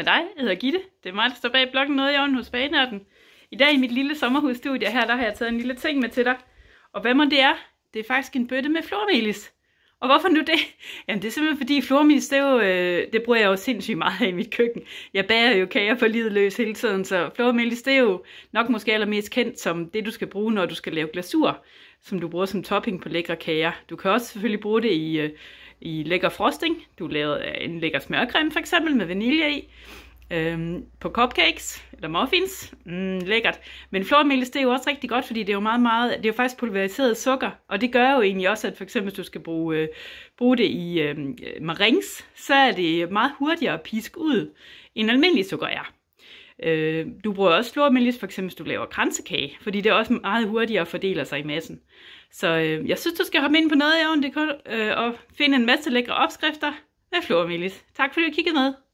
med dig. Jeg hedder Gitte. Det er mig, der står bag bloggen Noget i ovnen hos Bagenørden. I dag i mit lille sommerhusstudie her, der har jeg taget en lille ting med til dig. Og hvad må det er? Det er faktisk en bøtte med flormelis. Og hvorfor nu det? Jamen det er simpelthen fordi flormis, det, øh, det bruger jeg jo sindssygt meget af i mit køkken. Jeg bager jo kager for livet løs hele tiden, så flormis, det er jo nok måske allermest kendt som det, du skal bruge, når du skal lave glasur, som du bruger som topping på lækre kager. Du kan også selvfølgelig bruge det i, øh, i lækker frosting. Du laver øh, en lækker smørcreme for eksempel med vanilje i øhm, på cupcakes eller muffins. Mm, lækkert. Men flormelis, det er jo også rigtig godt, fordi det er jo meget, meget, det er jo faktisk pulveriseret sukker, og det gør jo egentlig også, at for eksempel, hvis du skal bruge, øh, bruge det i øh, marings, så er det meget hurtigere at piske ud, end almindelig sukker er. Øh, du bruger også flormelis, for eksempel hvis du laver kransekage, fordi det er også meget hurtigere at fordeler sig i massen. Så øh, jeg synes, du skal hoppe ind på noget, kan, øh, og finde en masse lækre opskrifter med flormelis. Tak fordi du kiggede med.